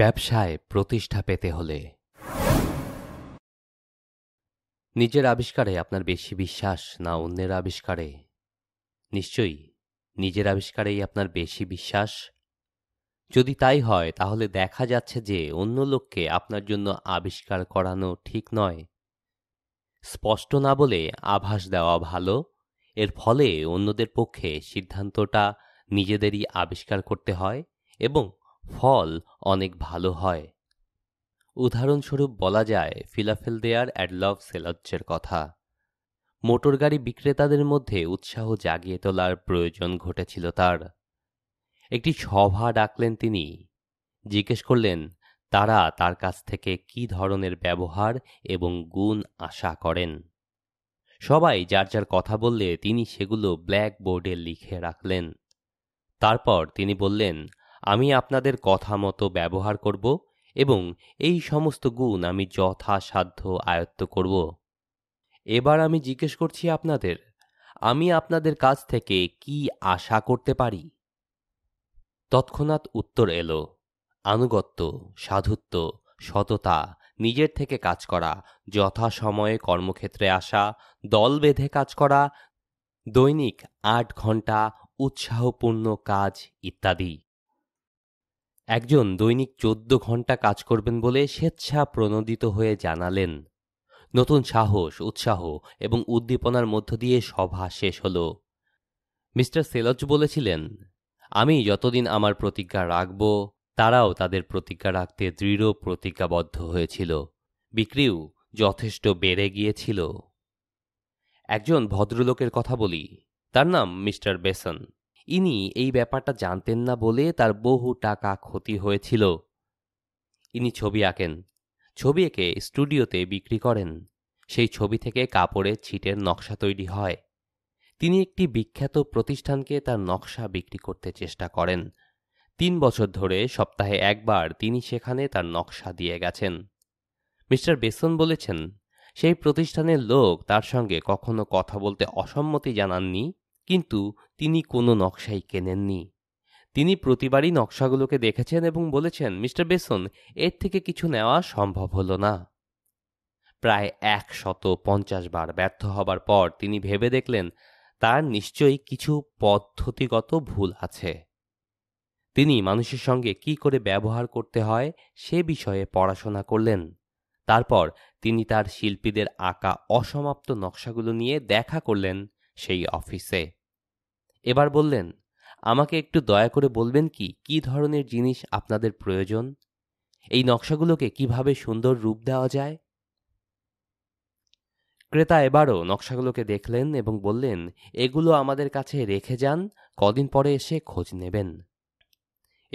ব্যবসায় প্রতিষ্ঠা পেতে হলে নিজের আবিষ্কারে আপনার বেশি বিশ্বাস না অন্যের আবিষ্কারে নিশ্চয়ই নিজের আবিষ্কারেই আপনার বেশি বিশ্বাস যদি তাই হয় তাহলে দেখা যাচ্ছে যে অন্য লোককে আপনার জন্য আবিষ্কার করানো ঠিক নয় স্পষ্ট না বলে আভাস দেওয়া ভালো এর ফলে অন্যদের পক্ষে সিদ্ধান্তটা নিজেদেরই আবিষ্কার করতে হয় এবং ফল অনেক ভালো হয় উদাহরণস্বরূপ বলা যায় ফিলাফেল দেয়ার অ্যাডলভ সেলজ্জের কথা মোটরগাড়ি বিক্রেতাদের মধ্যে উৎসাহ জাগিয়ে তোলার প্রয়োজন ঘটেছিল তার একটি সভা ডাকলেন তিনি জিজ্ঞেস করলেন তারা তার কাছ থেকে কি ধরনের ব্যবহার এবং গুণ আশা করেন সবাই যার যার কথা বললে তিনি সেগুলো ব্ল্যাকবোর্ডে লিখে রাখলেন তারপর তিনি বললেন আমি আপনাদের কথা মতো ব্যবহার করব এবং এই সমস্ত গুণ আমি যথাসাধ্য আয়ত্ত করব এবার আমি জিজ্ঞেস করছি আপনাদের আমি আপনাদের কাছ থেকে কি আশা করতে পারি তৎক্ষণাৎ উত্তর এলো আনুগত্য সাধুত্ব সততা নিজের থেকে কাজ করা যথাসময়ে কর্মক্ষেত্রে আসা দল বেঁধে কাজ করা দৈনিক আট ঘন্টা উৎসাহপূর্ণ কাজ ইত্যাদি একজন দৈনিক চোদ্দ ঘন্টা কাজ করবেন বলে স্বেচ্ছা প্রণোদিত হয়ে জানালেন নতুন সাহস উৎসাহ এবং উদ্দীপনার মধ্য দিয়ে সভা শেষ হল মিস্টার সেলজ বলেছিলেন আমি যতদিন আমার প্রতিজ্ঞা রাখব তারাও তাদের প্রতিজ্ঞা রাখতে দৃঢ় প্রতিজ্ঞাবদ্ধ হয়েছিল বিক্রিও যথেষ্ট বেড়ে গিয়েছিল একজন ভদ্রলোকের কথা বলি তার নাম মিস্টার বেসন ইনি এই ব্যাপারটা জানতেন না বলে তার বহু টাকা ক্ষতি হয়েছিল ইনি ছবি আঁকেন ছবি এঁকে স্টুডিওতে বিক্রি করেন সেই ছবি থেকে কাপড়ের ছিটের নকশা তৈরি হয় তিনি একটি বিখ্যাত প্রতিষ্ঠানকে তার নকশা বিক্রি করতে চেষ্টা করেন তিন বছর ধরে সপ্তাহে একবার তিনি সেখানে তার নকশা দিয়ে গেছেন মিস্টার বেসন বলেছেন সেই প্রতিষ্ঠানের লোক তার সঙ্গে কখনো কথা বলতে অসম্মতি জানাননি কিন্তু তিনি কোনো নকশাই কেনেননি তিনি প্রতিবারই নকশাগুলোকে দেখেছেন এবং বলেছেন মিস্টার বেসন এর থেকে কিছু নেওয়া সম্ভব হলো না প্রায় একশত পঞ্চাশ বার ব্যর্থ হবার পর তিনি ভেবে দেখলেন তার নিশ্চয়ই কিছু পদ্ধতিগত ভুল আছে তিনি মানুষের সঙ্গে কি করে ব্যবহার করতে হয় সে বিষয়ে পড়াশোনা করলেন তারপর তিনি তার শিল্পীদের আঁকা অসমাপ্ত নকশাগুলো নিয়ে দেখা করলেন সেই অফিসে এবার বললেন আমাকে একটু দয়া করে বলবেন কি কি ধরনের জিনিস আপনাদের প্রয়োজন এই নকশাগুলোকে কিভাবে সুন্দর রূপ দেওয়া যায় ক্রেতা এবারও নকশাগুলোকে দেখলেন এবং বললেন এগুলো আমাদের কাছে রেখে যান কদিন পরে এসে খোঁজ নেবেন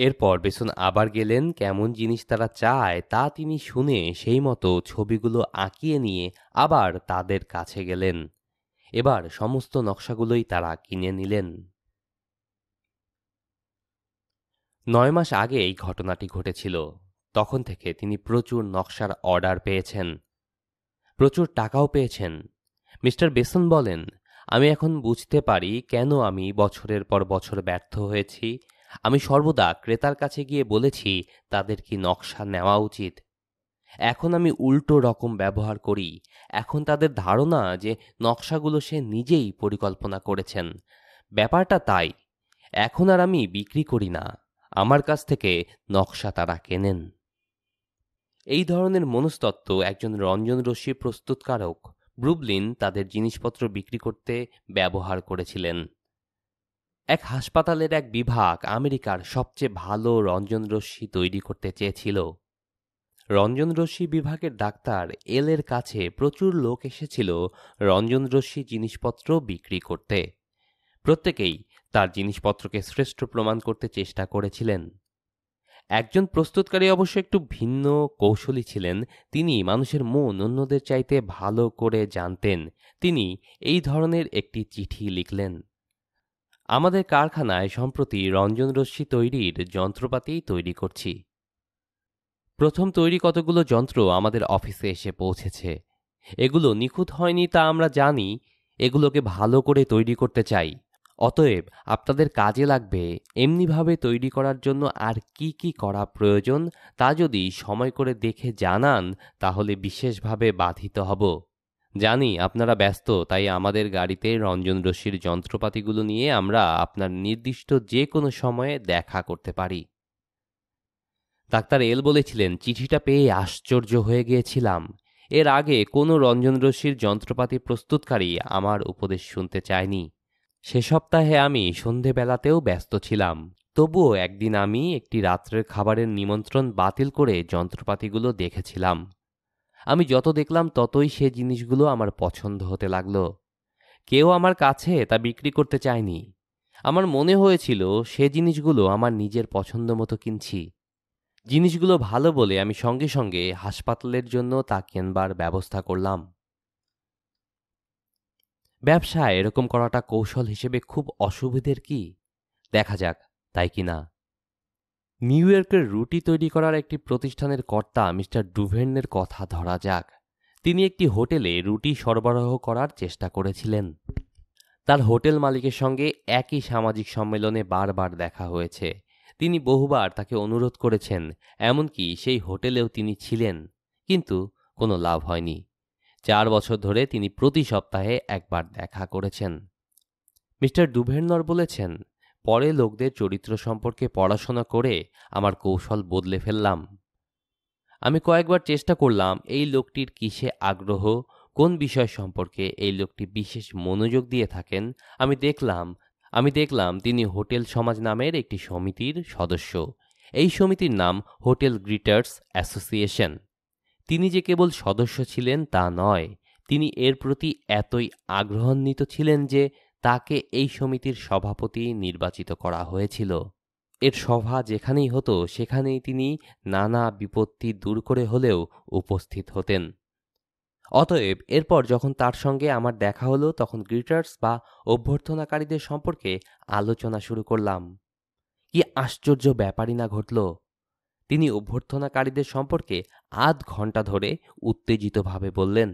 এরপর বেসন আবার গেলেন কেমন জিনিস তারা চায় তা তিনি শুনে সেই মতো ছবিগুলো আঁকিয়ে নিয়ে আবার তাদের কাছে গেলেন এবার সমস্ত নকশাগুলোই তারা কিনে নিলেন নয় মাস আগে এই ঘটনাটি ঘটেছিল তখন থেকে তিনি প্রচুর নকশার অর্ডার পেয়েছেন প্রচুর টাকাও পেয়েছেন মিস্টার বেসন বলেন আমি এখন বুঝতে পারি কেন আমি বছরের পর বছর ব্যর্থ হয়েছি আমি সর্বদা ক্রেতার কাছে গিয়ে বলেছি তাদের কি নকশা নেওয়া উচিত এখন আমি উল্টো রকম ব্যবহার করি এখন তাদের ধারণা যে নকশাগুলো সে নিজেই পরিকল্পনা করেছেন ব্যাপারটা তাই এখন আর আমি বিক্রি করি না আমার কাছ থেকে নকশা তারা কেনেন এই ধরনের মনস্তত্ত্ব একজন রঞ্জন রশ্মি প্রস্তুতকারক ব্রুবলিন তাদের জিনিসপত্র বিক্রি করতে ব্যবহার করেছিলেন এক হাসপাতালের এক বিভাগ আমেরিকার সবচেয়ে ভালো রঞ্জনরশ্মি তৈরি করতে চেয়েছিল রঞ্জনরশ্মি বিভাগের ডাক্তার এল এর কাছে প্রচুর লোক এসেছিল রঞ্জনরশ্মি জিনিসপত্র বিক্রি করতে প্রত্যেকেই তার জিনিসপত্রকে শ্রেষ্ঠ প্রমাণ করতে চেষ্টা করেছিলেন একজন প্রস্তুতকারী অবশ্য একটু ভিন্ন কৌশলী ছিলেন তিনি মানুষের মন অন্যদের চাইতে ভালো করে জানতেন তিনি এই ধরনের একটি চিঠি লিখলেন আমাদের কারখানায় সম্প্রতি রঞ্জনরশ্মি তৈরির যন্ত্রপাতি তৈরি করছি প্রথম তৈরি কতগুলো যন্ত্র আমাদের অফিসে এসে পৌঁছেছে এগুলো নিখুঁত হয়নি তা আমরা জানি এগুলোকে ভালো করে তৈরি করতে চাই অতএব আপনাদের কাজে লাগবে এমনিভাবে তৈরি করার জন্য আর কি কি করা প্রয়োজন তা যদি সময় করে দেখে জানান তাহলে বিশেষভাবে বাধিত হব জানি আপনারা ব্যস্ত তাই আমাদের গাড়িতে রঞ্জন রশ্মির যন্ত্রপাতিগুলো নিয়ে আমরা আপনার নির্দিষ্ট যে কোনো সময়ে দেখা করতে পারি ডাক্তার এল বলেছিলেন চিঠিটা পেয়ে আশ্চর্য হয়ে গিয়েছিলাম এর আগে কোনো রশ্মির যন্ত্রপাতি প্রস্তুতকারী আমার উপদেশ শুনতে চায়নি সে সপ্তাহে আমি সন্ধেবেলাতেও ব্যস্ত ছিলাম তবুও একদিন আমি একটি রাত্রের খাবারের নিমন্ত্রণ বাতিল করে যন্ত্রপাতিগুলো দেখেছিলাম আমি যত দেখলাম ততই সে জিনিসগুলো আমার পছন্দ হতে লাগল কেউ আমার কাছে তা বিক্রি করতে চায়নি আমার মনে হয়েছিল সে জিনিসগুলো আমার নিজের পছন্দ মতো কিনছি জিনিসগুলো ভালো বলে আমি সঙ্গে সঙ্গে হাসপাতালের জন্য তা কেনবার ব্যবস্থা করলাম ব্যবসায় এরকম করাটা কৌশল হিসেবে খুব অসুবিধের কি দেখা যাক তাই কি না নিউ ইয়র্কের রুটি তৈরি করার একটি প্রতিষ্ঠানের কর্তা মিস্টার ডুভেন্নের কথা ধরা যাক তিনি একটি হোটেলে রুটি সরবরাহ করার চেষ্টা করেছিলেন তার হোটেল মালিকের সঙ্গে একই সামাজিক সম্মেলনে বারবার দেখা হয়েছে তিনি বহুবার তাকে অনুরোধ করেছেন এমনকি সেই হোটেলেও তিনি ছিলেন কিন্তু কোনো লাভ হয়নি চার বছর ধরে তিনি প্রতি সপ্তাহে একবার দেখা করেছেন মিস্টার ডুভের্নর বলেছেন পরে লোকদের চরিত্র সম্পর্কে পড়াশোনা করে আমার কৌশল বদলে ফেললাম আমি কয়েকবার চেষ্টা করলাম এই লোকটির কিসে আগ্রহ কোন বিষয় সম্পর্কে এই লোকটি বিশেষ মনোযোগ দিয়ে থাকেন আমি দেখলাম আমি দেখলাম তিনি হোটেল সমাজ নামের একটি সমিতির সদস্য এই সমিতির নাম হোটেল গ্রিটার্স অ্যাসোসিয়েশন তিনি যে কেবল সদস্য ছিলেন তা নয় তিনি এর প্রতি এতই আগ্রহান্বিত ছিলেন যে তাকে এই সমিতির সভাপতি নির্বাচিত করা হয়েছিল এর সভা যেখানেই হতো সেখানেই তিনি নানা বিপত্তি দূর করে হলেও উপস্থিত হতেন অতএব এরপর যখন তার সঙ্গে আমার দেখা হলো তখন গ্রিটার্স বা অভ্যর্থনাকারীদের সম্পর্কে আলোচনা শুরু করলাম কি আশ্চর্য ব্যাপারই না ঘটল তিনি অভ্যর্থনাকারীদের সম্পর্কে আধ ঘন্টা ধরে উত্তেজিতভাবে বললেন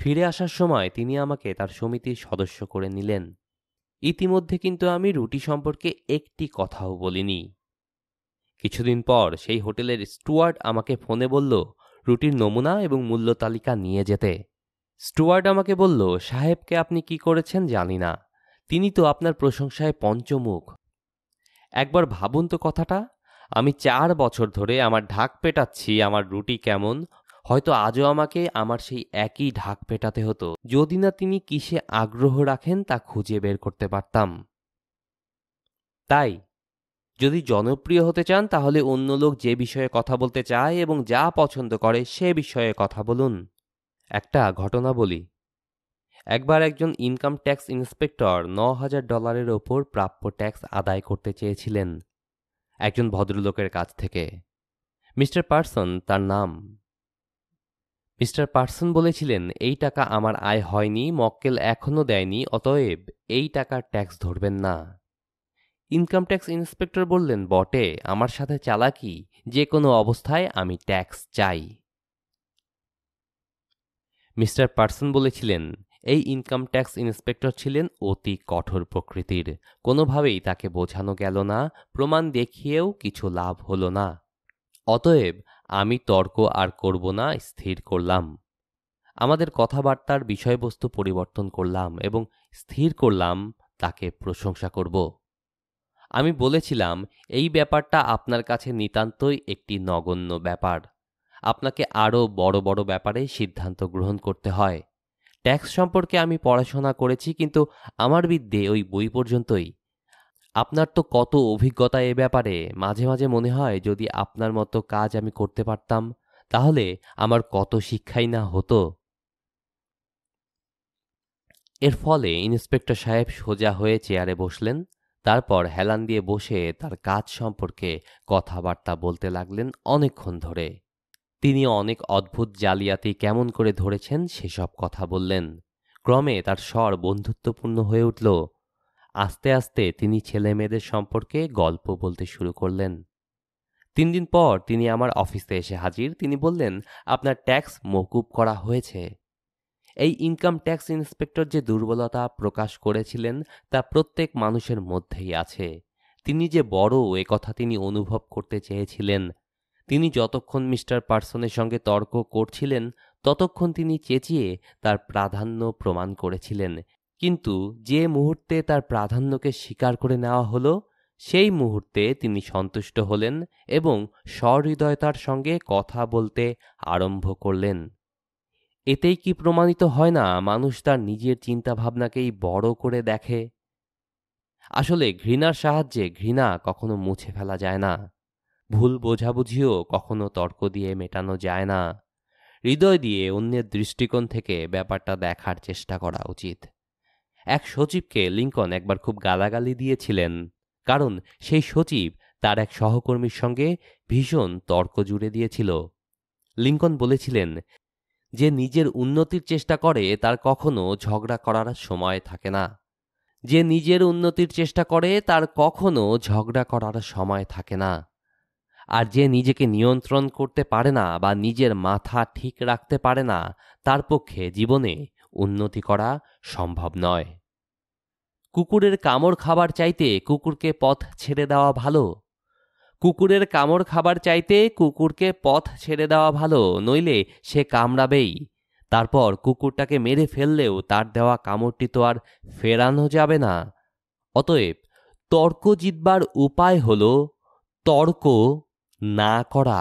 ফিরে আসার সময় তিনি আমাকে তার সমিতির সদস্য করে নিলেন ইতিমধ্যে কিন্তু আমি রুটি সম্পর্কে একটি কথাও বলিনি কিছুদিন পর সেই হোটেলের স্টুয়ার্ড আমাকে ফোনে বলল রুটির নমুনা এবং মূল্য তালিকা নিয়ে যেতে স্টুয়ার্ড আমাকে বলল সাহেবকে আপনি কি করেছেন জানি না তিনি তো আপনার প্রশংসায় পঞ্চমুখ একবার ভাবুন তো কথাটা আমি চার বছর ধরে আমার ঢাক পেটাচ্ছি আমার রুটি কেমন হয়তো আজও আমাকে আমার সেই একই ঢাক পেটাতে হতো যদি না তিনি কিসে আগ্রহ রাখেন তা খুঁজে বের করতে পারতাম তাই যদি জনপ্রিয় হতে চান তাহলে অন্য লোক যে বিষয়ে কথা বলতে চায় এবং যা পছন্দ করে সে বিষয়ে কথা বলুন একটা ঘটনা বলি একবার একজন ইনকাম ট্যাক্স ইন্সপেক্টর ন হাজার ডলারের ওপর প্রাপ্য ট্যাক্স আদায় করতে চেয়েছিলেন একজন ভদ্রলোকের কাছ থেকে মিস্টার পার্সন তার নাম মিস্টার পার্সন বলেছিলেন এই টাকা আমার আয় হয়নি মক্কেল এখনও দেয়নি অতএব এই টাকার ট্যাক্স ধরবেন না ইনকাম ট্যাক্স ইন্সপেক্টর বললেন বটে আমার সাথে চালাকি যে কোনো অবস্থায় আমি ট্যাক্স চাই মিস্টার পার্সন বলেছিলেন এই ইনকাম ট্যাক্স ইন্সপেক্টর ছিলেন অতি কঠোর প্রকৃতির কোনোভাবেই তাকে বোঝানো গেল না প্রমাণ দেখিয়েও কিছু লাভ হল না অতএব আমি তর্ক আর করব না স্থির করলাম আমাদের কথাবার্তার বিষয়বস্তু পরিবর্তন করলাম এবং স্থির করলাম তাকে প্রশংসা করব আমি বলেছিলাম এই ব্যাপারটা আপনার কাছে নিতান্তই একটি নগণ্য ব্যাপার আপনাকে আরও বড় বড় ব্যাপারে সিদ্ধান্ত গ্রহণ করতে হয় ট্যাক্স সম্পর্কে আমি পড়াশোনা করেছি কিন্তু আমার বিদ্যে ওই বই পর্যন্তই আপনার তো কত অভিজ্ঞতা এ ব্যাপারে মাঝে মাঝে মনে হয় যদি আপনার মতো কাজ আমি করতে পারতাম তাহলে আমার কত শিক্ষাই না হতো এর ফলে ইন্সপেক্টর সাহেব সোজা হয়ে চেয়ারে বসলেন তারপর হেলান দিয়ে বসে তার কাজ সম্পর্কে কথাবার্তা বলতে লাগলেন অনেকক্ষণ ধরে তিনি অনেক অদ্ভুত জালিয়াতি কেমন করে ধরেছেন সেসব কথা বললেন ক্রমে তার স্বর বন্ধুত্বপূর্ণ হয়ে উঠল আস্তে আস্তে তিনি ছেলে মেয়েদের সম্পর্কে গল্প বলতে শুরু করলেন তিন দিন পর তিনি আমার অফিসে এসে হাজির তিনি বললেন আপনার ট্যাক্স মকুব করা হয়েছে এই ইনকাম ট্যাক্স ইন্সপেক্টর যে দুর্বলতা প্রকাশ করেছিলেন তা প্রত্যেক মানুষের মধ্যেই আছে তিনি যে বড় এ কথা তিনি অনুভব করতে চেয়েছিলেন তিনি যতক্ষণ মিস্টার পার্সনের সঙ্গে তর্ক করছিলেন ততক্ষণ তিনি চেঁচিয়ে তার প্রাধান্য প্রমাণ করেছিলেন কিন্তু যে মুহূর্তে তার প্রাধান্যকে স্বীকার করে নেওয়া হলো সেই মুহূর্তে তিনি সন্তুষ্ট হলেন এবং সহৃদয়তার সঙ্গে কথা বলতে আরম্ভ করলেন এতেই কি প্রমাণিত হয় না মানুষ তার নিজের চিন্তাভাবনাকেই বড় করে দেখে আসলে ঘৃণার সাহায্যে ঘৃণা কখনো মুছে ফেলা যায় না ভুল বোঝাবুঝিও কখনো তর্ক দিয়ে মেটানো যায় না হৃদয় দিয়ে অন্যের দৃষ্টিকোণ থেকে ব্যাপারটা দেখার চেষ্টা করা উচিত এক সচিবকে লিঙ্কন একবার খুব গালাগালি দিয়েছিলেন কারণ সেই সচিব তার এক সহকর্মীর সঙ্গে ভীষণ তর্ক জুড়ে দিয়েছিল লিঙ্কন বলেছিলেন যে নিজের উন্নতির চেষ্টা করে তার কখনো ঝগড়া করার সময় থাকে না যে নিজের উন্নতির চেষ্টা করে তার কখনো ঝগড়া করার সময় থাকে না আর যে নিজেকে নিয়ন্ত্রণ করতে পারে না বা নিজের মাথা ঠিক রাখতে পারে না তার পক্ষে জীবনে উন্নতি করা সম্ভব নয় কুকুরের কামড় খাবার চাইতে কুকুরকে পথ ছেড়ে দেওয়া ভালো কুকুরের কামড় খাবার চাইতে কুকুরকে পথ ছেড়ে দেওয়া ভালো নইলে সে কামড়াবেই তারপর কুকুরটাকে মেরে ফেললেও তার দেওয়া কামড়টি তো আর ফেরানো যাবে না অতএব তর্ক জিতবার উপায় হল তর্ক না করা